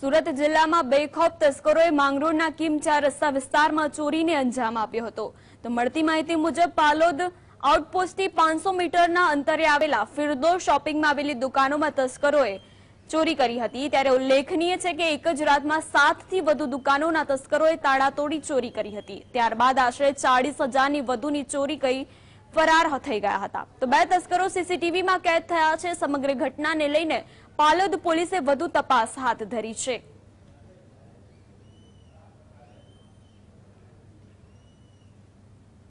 સુરત જિલ્લામાં બેખોફ તસ્કરોએ માંગરોળના કિમચા રસ્તા વિસ્તારમાં ચોરીને અંજામ આપ્યો હતો તો મળતી માહિતી મુજબ પાલોદ આઉટપોસ્ટથી પાંચસો મીટરના અંતરે આવેલા ફિરદો શોપિંગમાં આવેલી દુકાનોમાં તસ્કરોએ ચોરી કરી હતી ત્યારે ઉલ્લેખનીય છે કે એક જ રાતમાં સાતથી વધુ દુકાનોના તસ્કરોએ તાળા તોડી ચોરી કરી હતી ત્યારબાદ આશરે ચાળીસ હજારની વધુની ચોરી કરી ફરાર થઈ ગયા હતા તો બે તસ્કરો સીસીટીવીમાં કેદ થયા છે સમગ્ર ઘટનાને લઈને પાલદ પોલીસે વધુ તપાસ હાથ ધરી છે